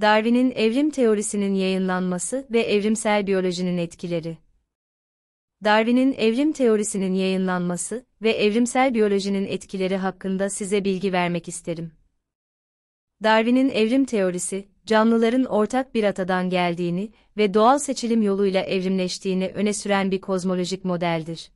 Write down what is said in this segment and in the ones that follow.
Darwin'in evrim teorisinin yayınlanması ve evrimsel biyolojinin etkileri. Darwin'in evrim teorisinin yayınlanması ve evrimsel biyolojinin etkileri hakkında size bilgi vermek isterim. Darwin'in evrim teorisi, canlıların ortak bir atadan geldiğini ve doğal seçilim yoluyla evrimleştiğini öne süren bir kozmolojik modeldir.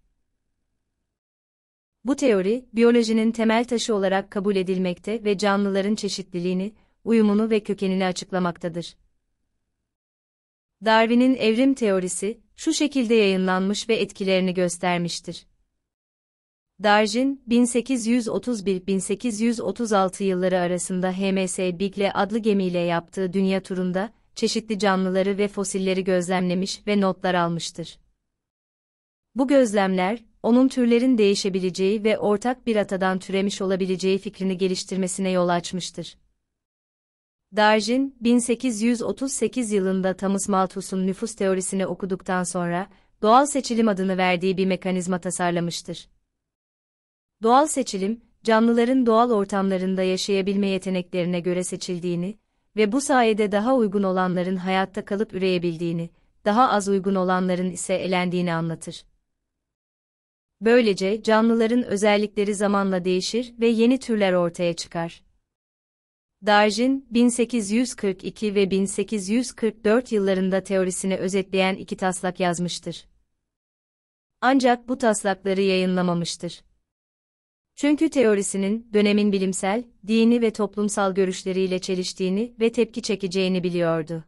Bu teori, biyolojinin temel taşı olarak kabul edilmekte ve canlıların çeşitliliğini, uyumunu ve kökenini açıklamaktadır. Darwin'in evrim teorisi, şu şekilde yayınlanmış ve etkilerini göstermiştir. Darwin, 1831-1836 yılları arasında HMS Bigle adlı gemiyle yaptığı dünya turunda, çeşitli canlıları ve fosilleri gözlemlemiş ve notlar almıştır. Bu gözlemler, onun türlerin değişebileceği ve ortak bir atadan türemiş olabileceği fikrini geliştirmesine yol açmıştır. Darwin, 1838 yılında Thomas Malthus'un nüfus teorisini okuduktan sonra, doğal seçilim adını verdiği bir mekanizma tasarlamıştır. Doğal seçilim, canlıların doğal ortamlarında yaşayabilme yeteneklerine göre seçildiğini ve bu sayede daha uygun olanların hayatta kalıp üreyebildiğini, daha az uygun olanların ise elendiğini anlatır. Böylece canlıların özellikleri zamanla değişir ve yeni türler ortaya çıkar. Darwin, 1842 ve 1844 yıllarında teorisini özetleyen iki taslak yazmıştır. Ancak bu taslakları yayınlamamıştır. Çünkü teorisinin, dönemin bilimsel, dini ve toplumsal görüşleriyle çeliştiğini ve tepki çekeceğini biliyordu.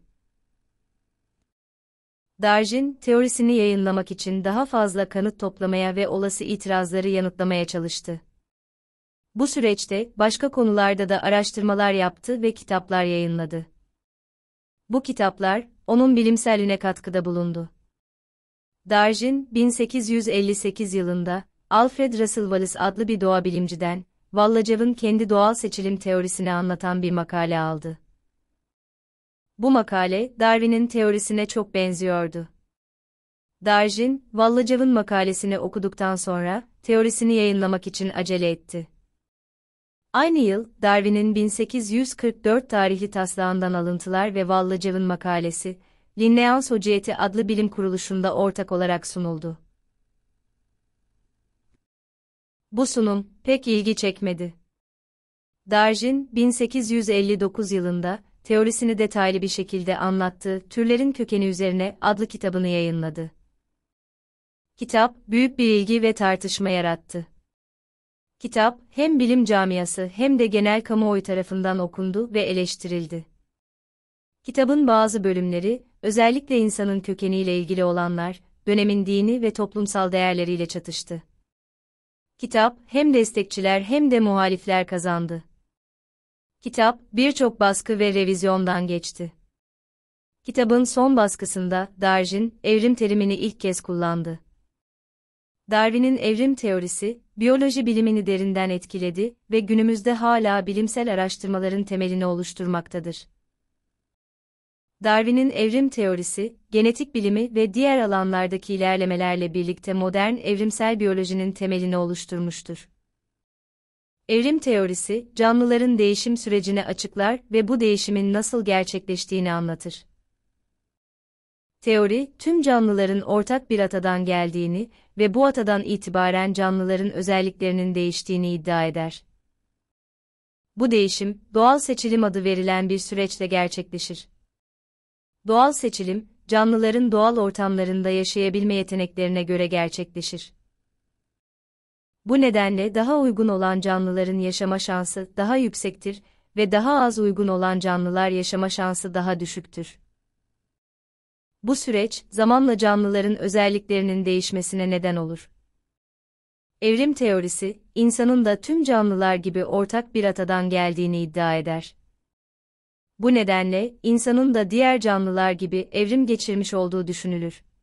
Darwin, teorisini yayınlamak için daha fazla kanıt toplamaya ve olası itirazları yanıtlamaya çalıştı. Bu süreçte başka konularda da araştırmalar yaptı ve kitaplar yayınladı. Bu kitaplar onun bilimseline katkıda bulundu. Darwin 1858 yılında Alfred Russel Wallace adlı bir doğa bilimciden Wallace'ın kendi doğal seçilim teorisini anlatan bir makale aldı. Bu makale Darwin'in teorisine çok benziyordu. Darwin, Wallace'ın makalesini okuduktan sonra teorisini yayınlamak için acele etti. Aynı yıl, Darwin'in 1844 tarihli taslağından alıntılar ve Wallace'ın makalesi, Linnean Society adlı bilim kuruluşunda ortak olarak sunuldu. Bu sunum, pek ilgi çekmedi. Darwin, 1859 yılında, teorisini detaylı bir şekilde anlattığı Türlerin Kökeni Üzerine adlı kitabını yayınladı. Kitap, büyük bir ilgi ve tartışma yarattı. Kitap, hem bilim camiası hem de genel kamuoyu tarafından okundu ve eleştirildi. Kitabın bazı bölümleri, özellikle insanın kökeniyle ilgili olanlar, dönemin dini ve toplumsal değerleriyle çatıştı. Kitap, hem destekçiler hem de muhalifler kazandı. Kitap, birçok baskı ve revizyondan geçti. Kitabın son baskısında, Darwin, evrim terimini ilk kez kullandı. Darwin'in evrim teorisi, biyoloji bilimini derinden etkiledi ve günümüzde hala bilimsel araştırmaların temelini oluşturmaktadır. Darwin'in evrim teorisi, genetik bilimi ve diğer alanlardaki ilerlemelerle birlikte modern evrimsel biyolojinin temelini oluşturmuştur. Evrim teorisi, canlıların değişim sürecini açıklar ve bu değişimin nasıl gerçekleştiğini anlatır. Teori, tüm canlıların ortak bir atadan geldiğini ve bu atadan itibaren canlıların özelliklerinin değiştiğini iddia eder. Bu değişim, doğal seçilim adı verilen bir süreçle gerçekleşir. Doğal seçilim, canlıların doğal ortamlarında yaşayabilme yeteneklerine göre gerçekleşir. Bu nedenle daha uygun olan canlıların yaşama şansı daha yüksektir ve daha az uygun olan canlılar yaşama şansı daha düşüktür. Bu süreç, zamanla canlıların özelliklerinin değişmesine neden olur. Evrim teorisi, insanın da tüm canlılar gibi ortak bir atadan geldiğini iddia eder. Bu nedenle, insanın da diğer canlılar gibi evrim geçirmiş olduğu düşünülür.